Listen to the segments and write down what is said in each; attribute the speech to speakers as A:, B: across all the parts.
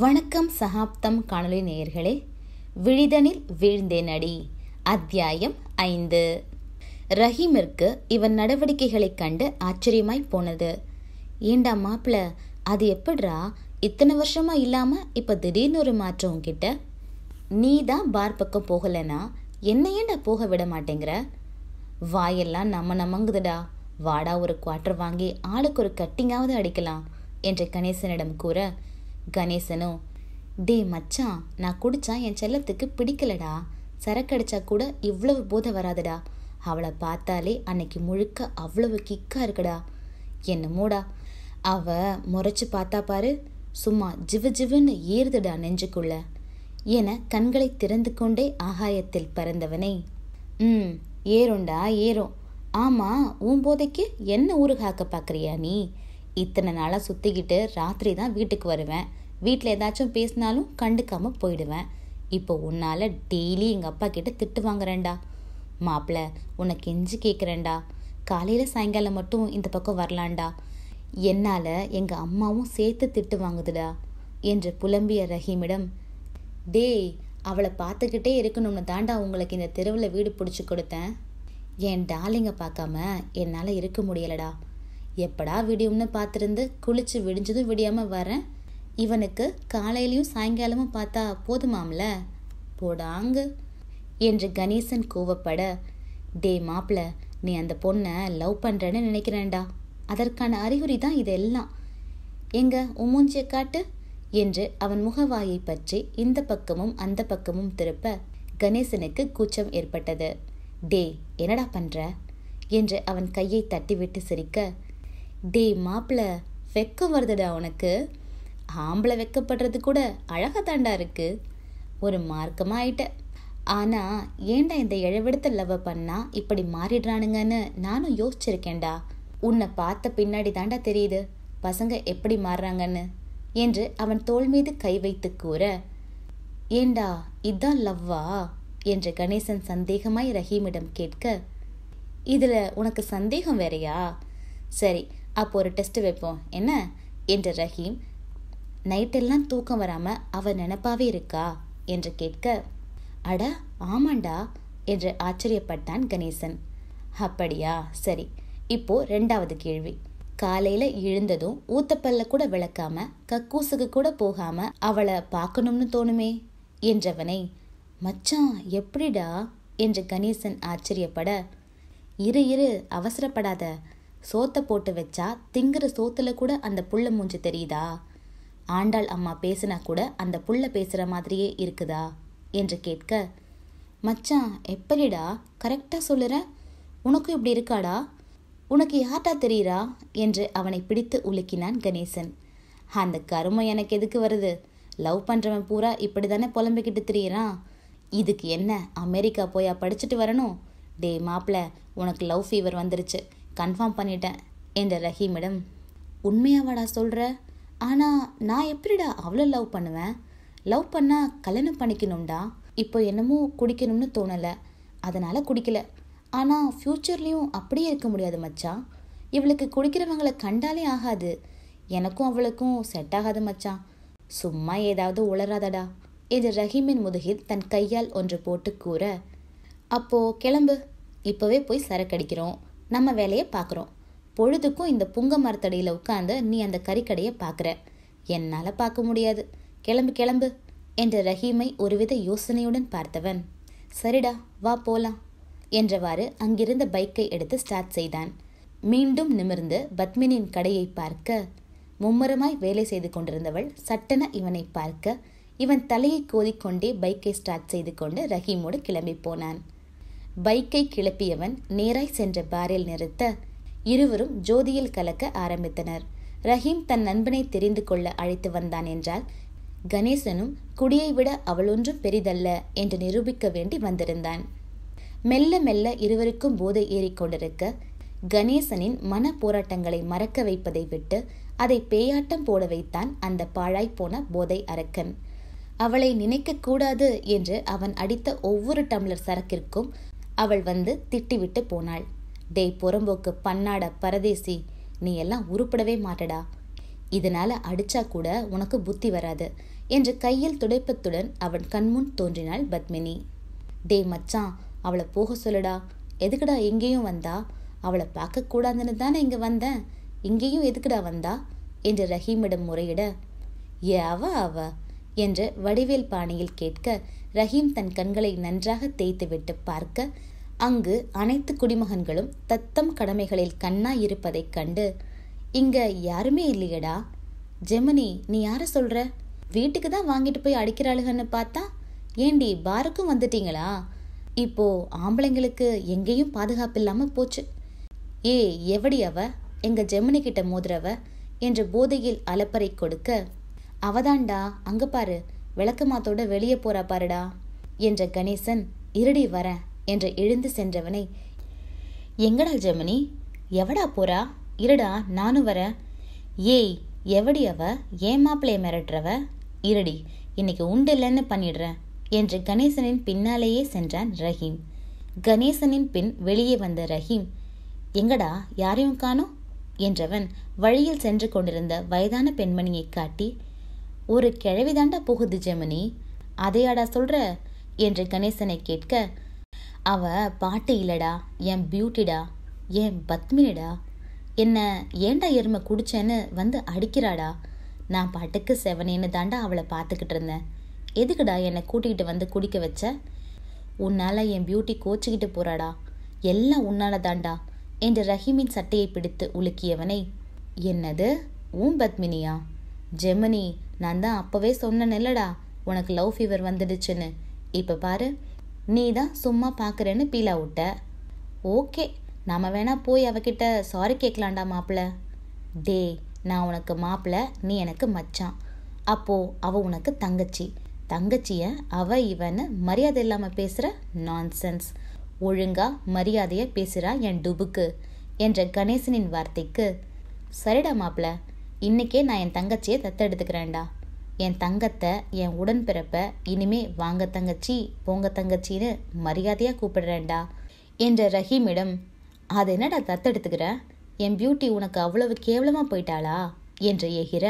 A: வணக்கம் சகாப்தம் காணொலி நேயர்களே விழிதனில் வீழ்ந்தேன் அடி அத்தியாயம் ஐந்து ரஹீமிற்கு இவன் நடவடிக்கைகளைக் கண்டு ஆச்சரியமாய் போனது ஏண்டா மாப்பிள அது எப்படிரா இத்தனை வருஷமா இல்லாம இப்ப திடீர்னு ஒரு மாற்றம் உங்ககிட்ட நீ தான் பார் பக்கம் போகலைனா என்ன ஏண்டா போக விட மாட்டேங்கிற வாயெல்லாம் நம்ம நமங்குதுடா வாடா ஒரு குவார்டர் வாங்கி ஆளுக்கு ஒரு கட்டிங்காவது அடிக்கலாம் என்று கணேசனிடம் கூற கணேசனும் டே மச்சான் நான் குடிச்சா என் செல்லத்துக்கு பிடிக்கலடா சரக்கடிச்சா கூட இவ்வளவு போதை வராதுடா அவளை பார்த்தாலே அன்னைக்கு முழுக்க அவ்வளவு கிக்காக இருக்குடா என்னமோடா அவ முறைச்சு பார்த்தா பாரு சும்மா ஜிவு ஜிவுன்னு ஏறுதுடா நெஞ்சுக்குள்ள என கண்களை திறந்து கொண்டே ஆகாயத்தில் பறந்தவனை ம் ஏறும்டா ஏறும் ஆமாம் உன் போதைக்கு என்ன ஊருகாக்க பார்க்குறியா நீ இத்தனை நாளாக சுற்றிக்கிட்டு ராத்திரி தான் வீட்டுக்கு வருவேன் வீட்டில் ஏதாச்சும் பேசினாலும் கண்டுக்காமல் போயிடுவேன் இப்போ உன்னால் டெய்லி எங்கள் அப்பா கிட்ட திட்டு வாங்குறேன்டா மாப்பிள்ள உன்னை கெஞ்சி கேட்குறேன்டா காலையில் சாயங்காலம் மட்டும் இந்த பக்கம் வரலான்டா என்னால் எங்கள் அம்மாவும் சேர்த்து திட்டு வாங்குதுடா என்று புலம்பிய ரஹீமிடம் டேய் அவளை பார்த்துக்கிட்டே இருக்கணும்னு தாண்டா உங்களுக்கு இந்த தெருவில் வீடு பிடிச்சி கொடுத்தேன் என் டார்லிங்கை பார்க்காம என்னால் இருக்க முடியலடா எப்படா விடியும்னு பார்த்துருந்து குளிச்சு விடிஞ்சதும் விடியாமல் வரேன் இவனுக்கு காலையிலையும் சாயங்காலமும் பார்த்தா போதுமாம்ல போடாங்க என்று கணேசன் கோவப்பட டே மாப்பிள நீ அந்த பொண்ணை லவ் பண்ணுறேன்னு நினைக்கிறேன்டா அதற்கான அறிகுறி தான் இதெல்லாம் எங்க உமூஞ்சிய காட்டு என்று அவன் முகவாயை பற்றி இந்த பக்கமும் அந்த பக்கமும் திருப்ப கணேசனுக்கு கூச்சம் ஏற்பட்டது டே என்னடா பண்ற என்று அவன் கையை தட்டிவிட்டு சிரிக்க டே மாப்பிள்ள வெக்கம் வருதுடா உனக்கு ஆம்பளை வெக்கப்படுறது கூட அழகாக தாண்டா இருக்கு ஒரு மார்க்கமாக ஆயிட்ட ஆனால் ஏண்டா இந்த இழவெடுத்த லவ் பண்ணால் இப்படி மாறிடுறானுங்கன்னு நானும் யோசிச்சிருக்கேன்டா உன்னை பார்த்த பின்னாடி தாண்டா தெரியுது பசங்க எப்படி மாறுறாங்கன்னு என்று அவன் தோல் மீது கை வைத்து கூற ஏண்டா இதுதான் லவ்வா என்று கணேசன் சந்தேகமாய் ரஹீமிடம் கேட்க இதில் உனக்கு சந்தேகம் வேறையா சரி அப்போ ஒரு டெஸ்ட்டு வைப்போம் என்ன என்று ரஹீம் நைட்டெல்லாம் தூக்கம் வராமல் அவள் நினப்பாவே இருக்கா என்று கேட்க அட ஆமாண்டா என்று ஆச்சரியப்பட்டான் கணேசன் அப்படியா சரி இப்போ ரெண்டாவது கேள்வி காலையில எழுந்ததும் ஊத்தப்பல்ல கூட விளக்காம கக்கூசுக்கு கூட போகாம அவளை பார்க்கணும்னு தோணுமே என்றவனை மச்சான் எப்படிடா என்று கணேசன் ஆச்சரியப்பட இரு இரு அவசரப்படாத சோத்தை போட்டு வச்சா திங்குற சோத்துல கூட அந்த புள்ள மூஞ்சி தெரியுதா ஆண்டாள் அம்மா பேசினா கூட அந்த புள்ள பேசுகிற மாதிரியே இருக்குதா என்று கேட்க மச்சான் எப்படிடா கரெக்டாக சொல்லுற உனக்கும் இப்படி இருக்காடா உனக்கு யார்டா தெரியுறா என்று அவனை பிடித்து உலுக்கினான் கணேசன் அந்த கருமை எனக்கு எதுக்கு வருது லவ் பண்ணுறவன் பூரா இப்படி தானே புலம்பிக்கிட்டு தெரியுறான் இதுக்கு என்ன அமெரிக்கா போயா படிச்சுட்டு வரணும் டே மாப்பிள்ள உனக்கு லவ் ஃபீவர் வந்துருச்சு கன்ஃபார்ம் பண்ணிட்டேன் என்ற ரஹீமிடம் உண்மையாவாடா சொல்கிற ஆனால் நான் எப்படிடா அவ்வளோ லவ் பண்ணுவேன் லவ் பண்ணால் கல்யாணம் பண்ணிக்கணும்டா இப்போ என்னமோ குடிக்கணும்னு தோணலை அதனால் குடிக்கல ஆனால் ஃப்யூச்சர்லேயும் அப்படியே இருக்க முடியாது மச்சான் இவளுக்கு குடிக்கிறவங்களை கண்டாலே ஆகாது எனக்கும் அவளுக்கும் செட் ஆகாது மச்சான் சும்மா ஏதாவது உளராதடா என்று ரஹீமின் முதுகில் தன் கையால் ஒன்று போட்டு கூற அப்போது கிளம்பு இப்போவே போய் சரக்கடிக்கிறோம் நம்ம வேலையை பார்க்குறோம் பொழுதுக்கும் இந்த புங்க மரத்தடியில் உட்காந்து நீ அந்த கறிக்கடையை பார்க்குற என்னால் பார்க்க முடியாது கிளம்பு கிளம்பு என்ற ரஹீமை ஒருவித யோசனையுடன் பார்த்தவன் சரிடா வா போலாம் என்றவாறு அங்கிருந்த பைக்கை எடுத்து ஸ்டார்ட் செய்தான் மீண்டும் நிமிர்ந்து பத்மினியின் கடையை பார்க்க மும்முரமாய் வேலை செய்து கொண்டிருந்தவள் சட்டென இவனை பார்க்க இவன் தலையை கோதிக்கொண்டே பைக்கை ஸ்டார்ட் செய்து கொண்டு ரஹீமோடு கிளம்பி போனான் பைக்கை கிளப்பியவன் நேராய் சென்ற பாரில் நிறுத்த இருவரும் ஜோதியில் கலக்க ஆரம்பித்தனர் ரஹீம் தன் நண்பனை தெரிந்து கொள்ள அழைத்து வந்தான் என்றால் கணேசனும் குடியை விட அவளொன்றும் பெரிதல்ல என்று நிரூபிக்க வேண்டி வந்திருந்தான் மெல்ல மெல்ல இருவருக்கும் போதை ஏறிக்கொண்டிருக்க கணேசனின் மன போராட்டங்களை மறக்க வைப்பதை விட்டு அதை பேயாட்டம் போட வைத்தான் அந்த பாழாய்ப்போன போதை அரக்கன் அவளை நினைக்க கூடாது என்று அவன் அடித்த ஒவ்வொரு டம்ளர் சரக்கிற்கும் அவள் வந்து திட்டிவிட்டு போனாள் டேய் புறம்போக்கு பன்னாட பரதேசி நீ எல்லாம் உருப்படவே மாட்டடா இதனால அடிச்சா கூட உனக்கு புத்தி வராது என்று கையில் துடைப்பத்துடன் அவன் கண்முன் தோன்றினாள் பத்மினி டே மச்சான் அவளை போக சொல்லுடா எதுக்குடா எங்கேயும் வந்தா அவளை பார்க்கக்கூடாதுன்னு தானே இங்கே வந்தேன் இங்கேயும் எதுக்குடா வந்தா என்று ரஹீமிடம் முறையிட ஏ அவ அவ என்று வடிவேல் பாணியில் கேட்க ரஹீம் தன் கண்களை நன்றாக தேய்த்துவிட்டு பார்க்க அங்கு அனைத்து குடிமகன்களும் தத்தம் கடமைகளில் கண்ணா இருப்பதைக் கண்டு இங்க யாருமே இல்லையடா ஜெமினி நீ யார சொல்ற வீட்டுக்கு தான் வாங்கிட்டு போய் அடிக்கிறாளுகன்னு பார்த்தா ஏண்டி பாருக்கும் வந்துட்டீங்களா இப்போ ஆம்பளைங்களுக்கு எங்கேயும் பாதுகாப்பு இல்லாம போச்சு ஏ எவடி அவ எங்க ஜெமினி கிட்ட மோதுறவ என்று போதையில் அலப்பறை கொடுக்க அவதாண்டா அங்க பாரு விளக்கமாத்தோட வெளியே போறா பாருடா என்ற கணேசன் இருடி வர என்று எழுந்து சென்றவனை எங்கடா ஜெமினி எவடா போறா இருடா நானும் வர ஏய் எவடி அவ ஏன் மாப்பிள்ளைய மிரட்டுறவ இருடி இன்னைக்கு உண்டு இல்லைன்னு பண்ணிடுறேன் என்று கணேசனின் பின்னாலேயே சென்றான் ரஹீம் கணேசனின் பின் வெளியே வந்த ரஹீம் எங்கடா யாரையும் காணோம் என்றவன் வழியில் சென்று கொண்டிருந்த வயதான பெண்மணியை காட்டி ஒரு கிழவி தாண்டா போகுது ஜெமினி அதையாடா சொல்ற என்று கணேசனை கேட்க அவ பாட்டு இல்லடா என் பியூட்டிடா என் பத்மினிடா என்ன ஏண்டா எருமை குடிச்சேன்னு வந்து அடிக்கிறாடா நான் பாட்டுக்கு செவனேன்னு தாண்டா அவளை பார்த்துக்கிட்டு இருந்தேன் எதுக்குடா என்னை கூட்டிக்கிட்டு வந்து குடிக்க வச்ச உன்னால் என் பியூட்டி கோச்சிக்கிட்டு போகிறாடா எல்லாம் உன்னால் தாண்டா என்று ரஹீமின் சட்டையை பிடித்து உலுக்கியவனை என்னது ஊம் பத்மினியா ஜெமினி நான் தான் அப்போவே சொன்னேன் இல்லடா உனக்கு லவ் ஃபீவர் வந்துடுச்சுன்னு இப்போ பாரு நீ தான் சும்மா பார்க்குறேன்னு பீலா விட்ட ஓகே நாம் வேணால் போய் அவகிட்ட சாரி கேட்கலாண்டா மாப்பிள்ள டே நான் உனக்கு மாப்பிள்ள நீ எனக்கு மச்சான் அப்போது அவள் உனக்கு தங்கச்சி தங்கச்சியை அவ இவன்னு மரியாதை இல்லாமல் பேசுகிற நான்சென்ஸ் ஒழுங்காக மரியாதையை பேசுகிறா என் டுபுக்கு என்ற கணேசனின் வார்த்தைக்கு சரிடா மாப்பிள்ள இன்றைக்கே நான் என் தங்கச்சியை தத்தெடுத்துக்கிறேன்டா என் தங்கத்தை என் உடன்பிறப்பை இனிமே வாங்க தங்கச்சி போங்க தங்கச்சின்னு மரியாதையாக கூப்பிடுறேன்டா என்ற ரஹீமிடம் அது என்னடா தத்தெடுத்துக்கிற என் பியூட்டி உனக்கு அவ்வளவு கேவலமாக போயிட்டாளா என்று ஏகிற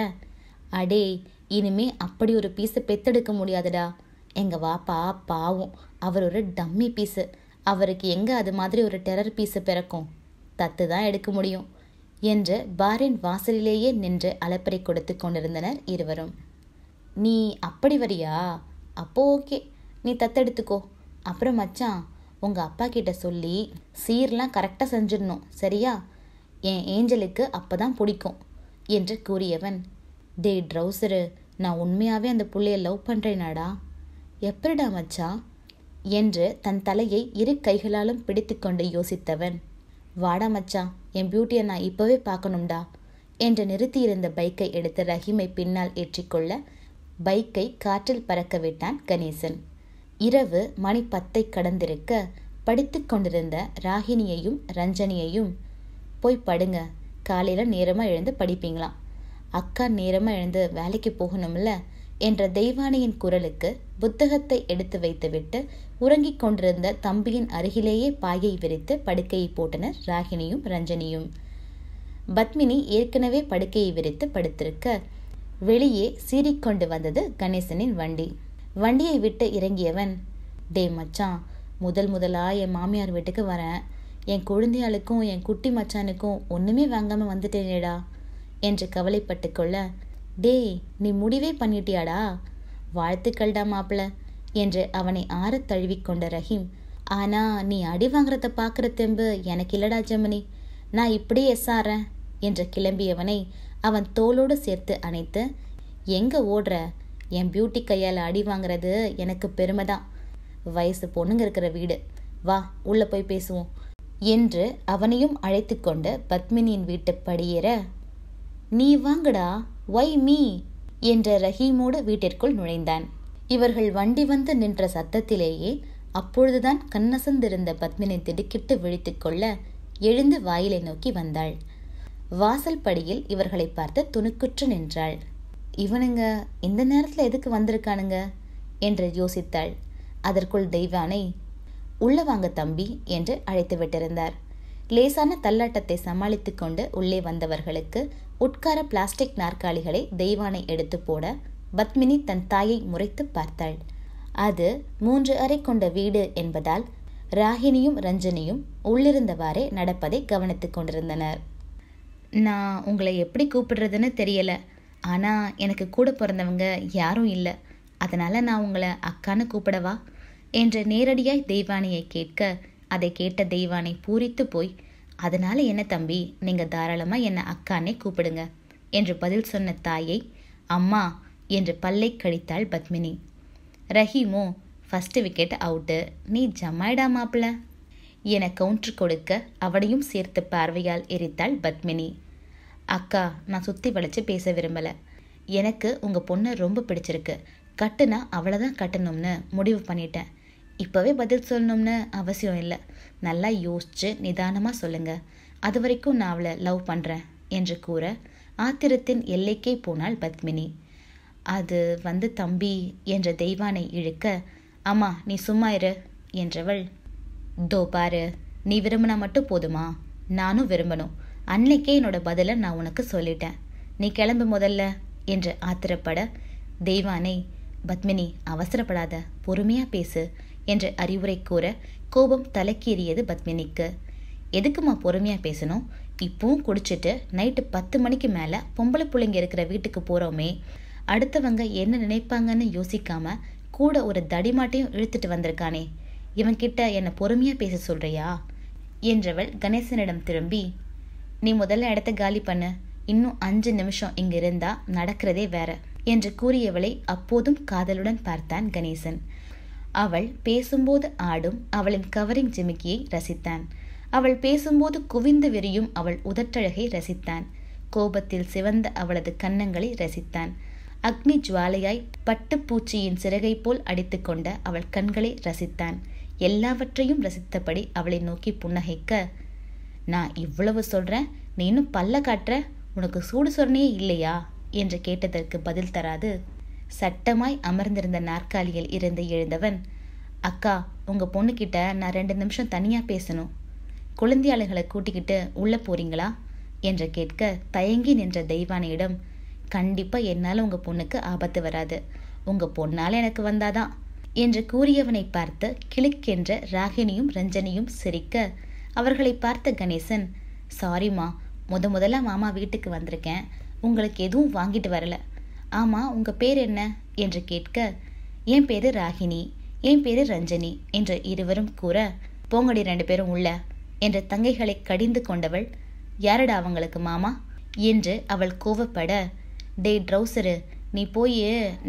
A: அடே இனிமே அப்படி ஒரு பீஸை பெத்தெடுக்க முடியாதுடா எங்கள் வாப்பா பாவம் அவர் ஒரு டம்மி பீஸு அவருக்கு எங்கே அது மாதிரி ஒரு டெரர் பீஸு பிறக்கும் தத்து தான் எடுக்க முடியும் என்று பாரின் வாசலிலேயே நின்று அலப்பறை கொடுத்து கொண்டிருந்தனர் இருவரும் நீ அப்படி வரியா அப்போ ஓகே நீ தத்தெடுத்துக்கோ அப்புறம் மச்சான் உங்கள் அப்பா கிட்ட சொல்லி சீர்லாம் கரெக்டாக செஞ்சிடணும் சரியா என் ஏஞ்சலுக்கு அப்போ தான் பிடிக்கும் என்று கூறியவன் டே ட்ரௌசரு நான் உண்மையாகவே அந்த புள்ளையை லவ் பண்ணுறேனாடா எப்படிடா மச்சா என்று தன் தலையை இரு கைகளாலும் பிடித்து கொண்டு யோசித்தவன் வாடா மச்சான் என் பியூட்டியை நான் இப்போவே பார்க்கணும்டா என்று நிறுத்தியிருந்த பைக்கை எடுத்து ரஹீமை பின்னால் ஏற்றிக்கொள்ள பைக்கை காற்றில் பறக்க விட்டான் கணேசன் இரவு மணி பத்தை கடந்திருக்க படித்து கொண்டிருந்த ராகினியையும் ரஞ்சனியையும் போய் படுங்க காலையில் நேரமாக எழுந்து படிப்பீங்களாம் அக்கா நேரமாக எழுந்து வேலைக்கு போகணும்ல என்ற தெய்வானையின் குரலுக்கு புத்தகத்தை எடுத்து வைத்துவிட்டு உறங்கிக் கொண்டிருந்த தம்பியின் அருகிலேயே பாயை விரித்து படுக்கையை போட்டனர் ராகினியும் ரஞ்சனியும் பத்மினி ஏற்கனவே படுக்கையை விரித்து படுத்திருக்க வெளியே சீறிக்கொண்டு வந்தது கணேசனின் வண்டி வண்டியை விட்டு இறங்கியவன் டே மச்சான் முதல் முதலா என் மாமியார் வீட்டுக்கு வரேன் என் குழந்தையாளுக்கும் என் குட்டி மச்சானுக்கும் ஒன்றுமே வாங்காமல் வந்துட்டேனேடா என்று கவலைப்பட்டு கொள்ள டேய் நீ முடிவே பண்ணிட்டியாடா வாழ்த்துக்கள்டா மாப்பிள என்று அவனை ஆறத் தழுவிக்கொண்ட ரஹீம் ஆனா நீ அடி வாங்குறத பாக்குற தெம்பு எனக்கு இல்லடா ஜெமினி நான் இப்படியே எஸ்ஆறேன் என்று கிளம்பியவனை அவன் தோளோடு சேர்த்து அணைத்து எங்க ஓடுற என் பியூட்டி கையால் அடி வாங்குறது எனக்கு பெருமை தான் வயசு பொண்ணுங்க இருக்கிற வீடு வா உள்ள போய் பேசுவோம் என்று அவனையும் அழைத்து கொண்டு பத்மினியின் வீட்டு படியேற நீ வாங்கடா ஒய் மீ என்ற ரஹீமோடு வீட்டிற்குள் நுழைந்தான் இவர்கள் வண்டி வந்து நின்ற சத்தத்திலேயே அப்பொழுதுதான் கண்ணசந்திருந்த பத்மினி திடுக்கிட்டு விழித்து கொள்ள எழுந்து வாயிலை நோக்கி வந்தாள் வாசல் படியில் இவர்களை பார்த்து துணுக்குற்று நின்றாள் இவனுங்க இந்த நேரத்தில் எதுக்கு வந்திருக்கானுங்க என்று யோசித்தாள் அதற்குள் தெய்வானை உள்ள வாங்க தம்பி என்று அழைத்து விட்டிருந்தார் லேசான தள்ளாட்டத்தை சமாளித்து கொண்டு உள்ளே வந்தவர்களுக்கு உட்கார பிளாஸ்டிக் நாற்காலிகளை தெய்வானை எடுத்து போட பத்மினி தன் தாயை முறைத்து பார்த்தாள் அது மூன்று அறை கொண்ட வீடு என்பதால் ராகினியும் ரஞ்சனியும் உள்ளிருந்தவாறே நடப்பதை கவனித்துக் கொண்டிருந்தனர் நான் உங்களை எப்படி கூப்பிடுறதுன்னு தெரியல ஆனால் எனக்கு கூட பிறந்தவங்க யாரும் இல்லை அதனால் நான் உங்களை அக்கான்னு கூப்பிடவா என்று நேரடியாய் தெய்வானியை கேட்க அதை கேட்ட தெய்வானை பூரித்து போய் அதனால என்ன தம்பி நீங்கள் தாராளமாக என்னை அக்கானே கூப்பிடுங்க என்று பதில் சொன்ன தாயை அம்மா என்று பல்லை கழித்தாள் பத்மினி ரஹீமோ ஃபஸ்ட்டு விக்கெட் அவுட்டு நீ ஜமாயிடா மாப்பிள்ள என கவுண்டர் கொடுக்க அவனையும் சேர்த்து பார்வையால் எரித்தாள் பத்மினி அக்கா நான் சுற்றி வளைச்சு பேச விரும்பலை எனக்கு உங்கள் பொண்ணை ரொம்ப பிடிச்சிருக்கு கட்டுனா அவ்வளோதான் தான் கட்டணும்னு முடிவு பண்ணிட்டேன் இப்போவே பதில் சொல்லணும்னு அவசியம் இல்லை நல்லா யோசித்து நிதானமாக சொல்லுங்கள் அது வரைக்கும் நான் அவளை லவ் பண்ணுறேன் என்று கூற ஆத்திரத்தின் எல்லைக்கே போனாள் பத்மினி அது வந்து தம்பி என்ற தெய்வானை இழுக்க அம்மா நீ சும்மா இரு என்றவள் தோ பாரு நீ விரும்பினா மட்டும் போதுமா நானும் விரும்பணும் அன்னைக்கே என்னோட பதிலை நான் உனக்கு சொல்லிட்டேன் நீ கிளம்பு முதல்ல என்று ஆத்திரப்பட தெய்வானை பத்மினி அவசரப்படாத பொறுமையாக பேசு என்று அறிவுரை கூற கோபம் தலைக்கேறியது பத்மினிக்கு எதுக்குமா பொறுமையாக பேசணும் இப்பவும் குடிச்சிட்டு நைட்டு பத்து மணிக்கு மேலே பொம்பளை பிள்ளைங்க இருக்கிற வீட்டுக்கு போகிறோமே அடுத்தவங்க என்ன நினைப்பாங்கன்னு யோசிக்காம கூட ஒரு தடிமாட்டையும் இழுத்துட்டு வந்திருக்கானே இவன்கிட்ட என்னை பொறுமையாக பேச சொல்கிறியா என்றவள் கணேசனிடம் திரும்பி நீ முதல்ல இடத்த காலி பண்ணு இன்னும் அஞ்சு நிமிஷம் இங்கே இருந்தால் நடக்கிறதே வேற என்று கூறியவளை அப்போதும் காதலுடன் பார்த்தான் கணேசன் அவள் பேசும்போது ஆடும் அவளின் கவரிங் ஜிமிக்கியை ரசித்தான் அவள் பேசும்போது குவிந்து விரியும் அவள் உதட்டழகை ரசித்தான் கோபத்தில் சிவந்த அவளது கன்னங்களை ரசித்தான் அக்னி ஜுவாலையாய் பட்டுப்பூச்சியின் சிறகை போல் அடித்துக்கொண்ட அவள் கண்களை ரசித்தான் எல்லாவற்றையும் ரசித்தபடி அவளை நோக்கி புன்னகைக்க நான் இவ்வளவு சொல்கிறேன் நீனும் பல்ல காட்டுற உனக்கு சூடு சொரணையே இல்லையா என்று கேட்டதற்கு பதில் தராது சட்டமாய் அமர்ந்திருந்த நாற்காலியில் இருந்து எழுந்தவன் அக்கா உங்கள் பொண்ணுக்கிட்ட நான் ரெண்டு நிமிஷம் தனியாக பேசணும் குழந்தையாளர்களை கூட்டிக்கிட்டு உள்ளே போறீங்களா என்று கேட்க தயங்கி நின்ற தெய்வானையிடம் கண்டிப்பாக என்னால் உங்கள் பொண்ணுக்கு ஆபத்து வராது உங்கள் பொண்ணால எனக்கு வந்தாதான் என்று கூறியவனை பார்த்து கிளிக்கென்ற ராகினியும் ரஞ்சனியும் சிரிக்க அவர்களை பார்த்த கணேசன் சாரிம்மா முத முதல்ல மாமா வீட்டுக்கு வந்திருக்கேன் உங்களுக்கு எதுவும் வாங்கிட்டு வரல ஆமாம் உங்கள் பேர் என்ன என்று கேட்க என் பேர் ராகினி என் பேர் ரஞ்சனி என்று இருவரும் கூற போங்கடி ரெண்டு பேரும் உள்ள என்ற தங்கைகளை கடிந்து கொண்டவள் யாரடா அவங்களுக்கு மாமா என்று அவள் கோவப்பட டே ட்ரௌசரு நீ போய்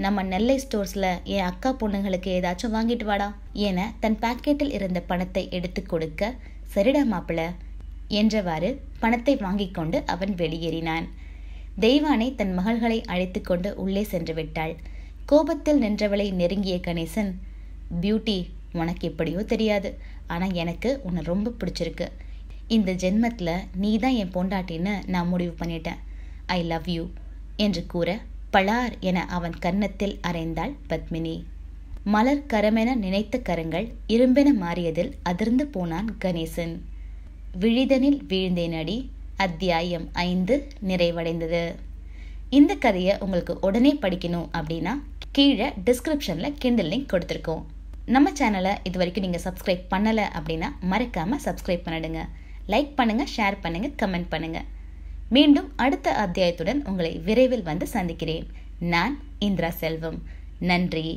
A: நம்ம நெல்லை ஸ்டோர்ஸில் என் அக்கா பொண்ணுங்களுக்கு ஏதாச்சும் வாங்கிட்டு வாடா என தன் பாக்கெட்டில் இருந்த பணத்தை எடுத்து கொடுக்க சரிடா மாப்பிள என்றவாறு பணத்தை வாங்கி கொண்டு அவன் வெளியேறினான் தெய்வானை தன் மகள்களை அழைத்து கொண்டு உள்ளே சென்று விட்டாள் கோபத்தில் நின்றவளை நெருங்கிய கணேசன் பியூட்டி உனக்கு எப்படியோ தெரியாது ஆனால் எனக்கு உன்னை ரொம்ப பிடிச்சிருக்கு இந்த ஜென்மத்தில் நீ தான் என் பொண்டாட்டின்னு நான் முடிவு பண்ணிட்டேன் ஐ லவ் யூ என்று கூற பலார் என அவன் கன்னத்தில் அறைந்தாள் பத்மினி மலர் கரமென நினைத்த கரங்கள் இரும்பென மாறியதில் அதிர்ந்து போனான் கணேசன் விழிதனில் வீழ்ந்தேனடி அத்தியாயம் ஐந்து நிறைவடைந்தது இந்த கதையை உங்களுக்கு உடனே படிக்கணும் அப்படின்னா கீழே டிஸ்கிரிப்ஷனில் கிண்டில் லிங்க் கொடுத்துருக்கோம் நம்ம சேனலை இது வரைக்கும் நீங்கள் சப்ஸ்கிரைப் பண்ணலை அப்படின்னா மறக்காமல் சப்ஸ்கிரைப் பண்ணிடுங்க லைக் பண்ணுங்கள் ஷேர் பண்ணுங்கள் கமெண்ட் பண்ணுங்கள் மீண்டும் அடுத்த அத்தியாயத்துடன் உங்களை விரைவில் வந்து சந்திக்கிறேன் நான் இந்திரா செல்வம் நன்றி